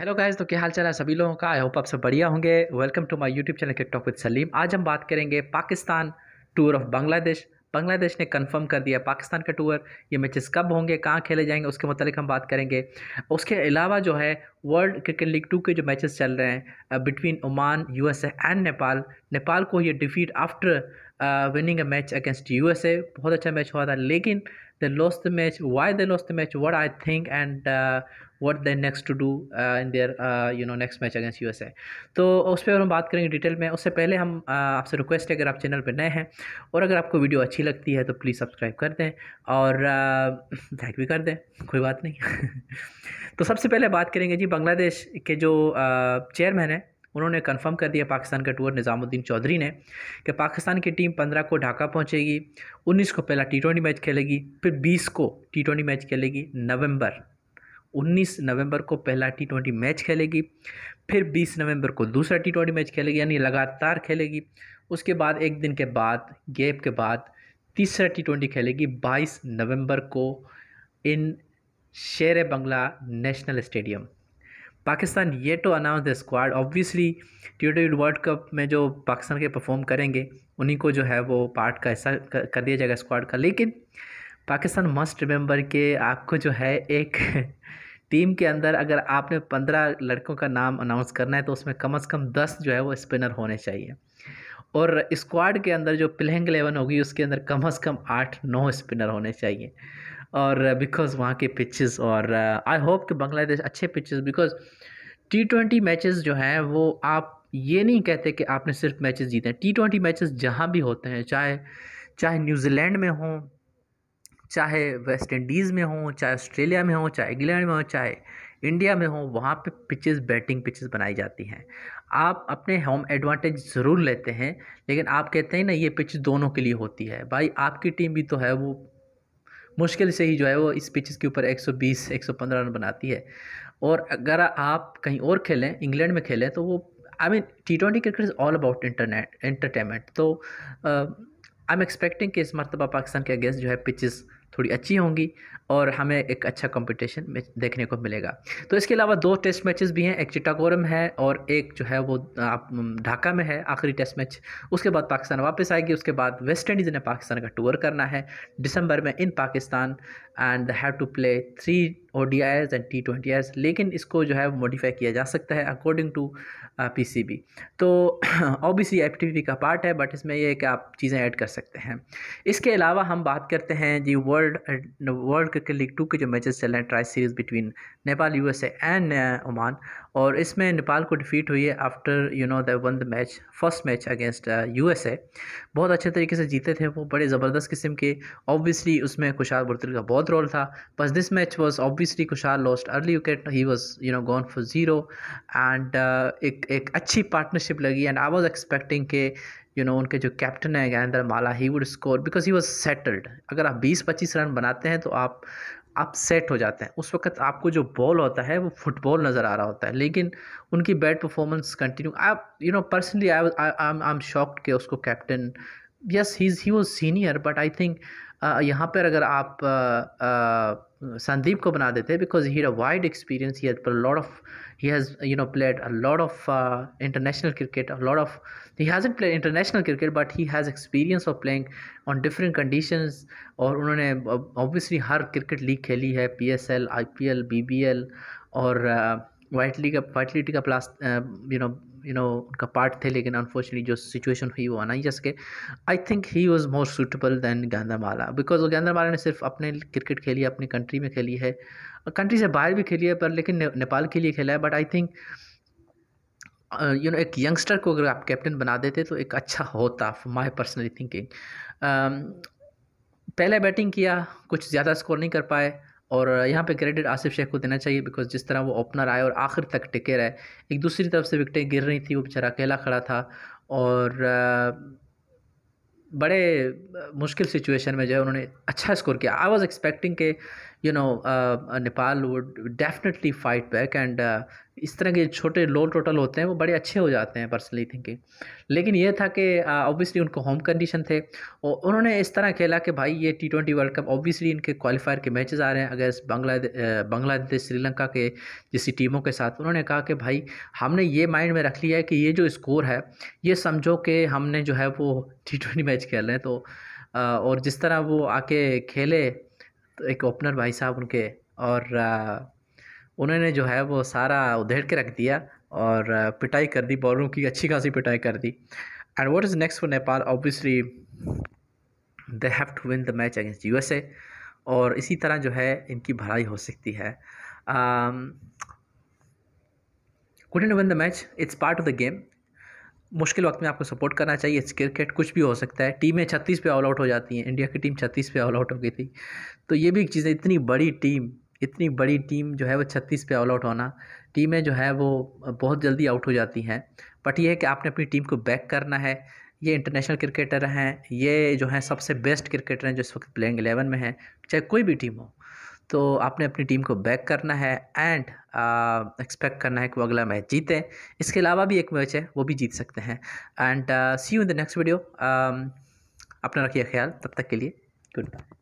hello guys तो क्या हाल चाल है सभी लोगों का आई होप आप सब बढ़िया होंगे welcome to my YouTube channel TikTok with Salim आज हम बात करेंगे पाकिस्तान टूर ऑफ बांग्लादेश बांग्लादेश ने कंफर्म कर दिया पाकिस्तान का टूर ये मैचेस कब होंगे कहाँ खेले जाएंगे उसके मतलब हम बात करेंगे उसके अलावा जो है वर्ल्ड क्रिकेट लीग टू के जो मैचेस चल रहे हैं between Oman USA and Nepal Nepal को ये defeat after winning a match against USA बहुत अच्छा मैच हुआ था लेकिन the lost match why the lost match what I think and what then next to do in there you know next match against you तो उस पर हम बात करेंगे डिटेल में उससे पहले हम uh, आपसे रिक्वेस्ट है अगर आप चैनल पर नए हैं और अगर आपको वीडियो अच्छी लगती है तो प्लीज़ सब्सक्राइब कर दें और लाइक uh, भी कर दें कोई बात नहीं तो सबसे पहले बात करेंगे जी बांग्लादेश के जो चेयरमैन uh, हैं उन्होंने कंफर्म कर दिया पाकिस्तान का टूर निज़ामुद्दीन चौधरी ने कि पाकिस्तान की टीम पंद्रह को ढाका पहुंचेगी उन्नीस को पहला टी ट्वेंटी मैच खेलेगी फिर बीस को टी ट्वेंटी मैच खेलेगी नवंबर 19 नवंबर को पहला टी ट्वेंटी मैच खेलेगी फिर 20 नवंबर को दूसरा टी ट्वेंटी मैच खेलेगी यानी लगातार खेलेगी उसके बाद एक दिन के बाद गैप के बाद तीसरा टी ट्वेंटी खेलेगी 22 नवंबर को इन शेर बंगला नेशनल स्टेडियम पाकिस्तान ये to announce the squad obviously T twenty world cup में जो पाकिस्तान के परफॉर्म करेंगे उन्हीं को जो है वो पार्ट का हिस्सा कर दिया जाएगा स्क्वाड का लेकिन पाकिस्तान मस्ट रिमेंबर के आपको जो है एक टीम के अंदर अगर आपने पंद्रह लड़कों का नाम अनाउंस करना है तो उसमें कम से कम दस जो है वो स्पिनर होने चाहिए और स्क्वाड के अंदर जो प्लेइंग एलेवन होगी उसके अंदर कम से कम आठ नौ स्पिनर होने चाहिए और बिकॉज वहाँ के पिचेस और आई uh, होप कि बांग्लादेश अच्छे pitches because T twenty matches जो हैं वो आप ये नहीं कहते कि आपने सिर्फ मैचेस जीते हैं टी ट्वेंटी मैचेस जहाँ भी होते हैं चाहे चाहे न्यूजीलैंड में हों चाहे वेस्ट इंडीज़ में हों चाहे ऑस्ट्रेलिया में हों चाहे इंग्लैंड में हों चाहे इंडिया में हों वहाँ पे पिचेस बैटिंग पिचेस बनाई जाती हैं आप अपने होम एडवांटेज ज़रूर लेते हैं लेकिन आप कहते हैं ना ये पिच दोनों के लिए होती है भाई आपकी टीम भी तो है वो मुश्किल से ही जो है वो इस पिचेस के ऊपर 120 115 रन बनाती है और अगर आप कहीं और खेलें इंग्लैंड में खेलें तो वो I mean T twenty cricket is all about internet entertainment तो आई एम एक्सपेक्टिंग कि इस मरतबा पाकिस्तान के अगेंस्ट जो है पिचेज़ थोड़ी अच्छी होंगी और हमें एक अच्छा कंपटीशन देखने को मिलेगा तो इसके अलावा दो टेस्ट मैचेस भी हैं एक चिटागोरम है और एक जो है वो आप ढाका में है आखिरी टेस्ट मैच उसके बाद पाकिस्तान वापस आएगी उसके बाद वेस्ट इंडीज़ ने पाकिस्तान का टूर करना है दिसंबर में in Pakistan and have to play three O D I's and T twenty I's लेकिन इसको जो है मॉडिफाई किया जा सकता है according to P C B तो ओबीसी एफ टी पी का पार्ट है बट इसमें यह है कि आप चीज़ें ऐड कर सकते हैं इसके अलावा हम बात करते हैं जी world world cricket league two के जो मैचेस चल रहे हैं tri series between Nepal U S and Oman और इसमें नेपाल को डिफीट हुई है after you know the one the match first match against U S A बहुत अच्छे तरीके से जीते थे वो बड़े ज़बरदस्त किस्म के ऑब्वियसली उसमें खुशाल बुरतुल का बहुत रोल था बस this match was obviously Kushal lost early wicket he was you know gone for zero and एक एक अच्छी पार्टनरशिप लगी एंड आई वॉज एक्सपेक्टिंग के यू you नो know, उनके जो कैप्टन है Gyanendra Malla he would score because he was settled अगर आप 20-25 रन बनाते हैं तो आप आप सेट हो जाते हैं उस वक्त आपको जो बॉल होता है वो फुटबॉल नज़र आ रहा होता है लेकिन उनकी बैड परफॉर्मेंस कंटिन्यू आप you know personally I I am shocked के उसको कैप्टन यस ही ही वो सीनियर बट आई थिंक यहाँ पर अगर आप uh, uh, संदीप को बना देते because he a wide experience he lot of he has you know played a lot of international cricket lot of he has played international cricket but he has experience of playing on different conditions और उन्होंने obviously हर cricket league खेली है P S L I P L B B L और white league white league का प्लास you know you know उनका part थे लेकिन अनफॉर्चुनेटली जो सिचुएशन हुई वो आना ही जा सके I think he was more suitable than Gandamala because वो गंदामाला ने सिर्फ अपने क्रिकेट खेली है अपनी कंट्री में खेली है कंट्री से बाहर भी खेली है पर लेकिन ने, नेपाल के लिए खेला है but I think you know एक यंगस्टर को अगर आप कैप्टन बना देते तो एक अच्छा होता माई पर्सनली थिंकिंग पहले बैटिंग किया कुछ ज़्यादा स्कोर नहीं कर पाए और यहाँ पे क्रेडिट आसिफ शेख को देना चाहिए बिकॉज जिस तरह वो ओपनर आए और आखिर तक टिके रहे एक दूसरी तरफ से विकटें गिर रही थी वो बेचारा अकेला खड़ा था और बड़े मुश्किल सिचुएशन में जो है उन्होंने अच्छा स्कोर किया आई वॉज एक्सपेक्टिंग के you know Nepal would definitely fight back and इस तरह के छोटे लो टोटल होते हैं वो बड़े अच्छे हो जाते हैं पर्सनली थिंकिंग लेकिन ये था कि ऑब्वियसली उनको होम कंडीशन थे और उन्होंने इस तरह खेला कि भाई ये T twenty world cup obviously इनके क्वालिफायर के मैचेस आ रहे हैं अगर बांग्लादेश uh, बांग्लादेश श्रीलंका के जैसी टीमों के साथ उन्होंने कहा कि भाई हमने ये माइंड में रख लिया है कि ये जो स्कोर है ये समझो कि हमने जो है वो टी ट्वेंटी मैच खेल रहे हैं तो uh, और जिस तरह वो आके खेले तो एक ओपनर भाई साहब उनके और उन्होंने जो है वो सारा उधेड़ के रख दिया और पिटाई कर दी बॉलरों की अच्छी खासी पिटाई कर दी and what is next for Nepal obviously they have to win the match against USA और इसी तरह जो है इनकी भलाई हो सकती है couldn't win the match it's part of the game मुश्किल वक्त में आपको सपोर्ट करना चाहिए क्रिकेट कुछ भी हो सकता है टीमें छत्तीस पे ऑल आउट हो जाती हैं इंडिया की टीम छत्तीस पे ऑल आउट हो गई थी तो ये भी एक चीज़ है इतनी बड़ी टीम इतनी बड़ी टीम जो है वो छत्तीस पे ऑल आउट होना टीमें जो है वो बहुत जल्दी आउट हो जाती हैं बट ये है कि आपने अपनी टीम को बैक करना है ये इंटरनेशनल क्रिकेटर हैं ये जो हैं सबसे बेस्ट क्रिकेटर हैं जो इस वक्त प्लेइंग एलेवन में हैं चाहे कोई भी टीम हो तो आपने अपनी टीम को बैक करना है एंड एक्सपेक्ट करना है कि वो अगला मैच जीते इसके अलावा भी एक मैच है वो भी जीत सकते हैं and see you in the next video अपना रखिए ख्याल तब तक के लिए गुड बाय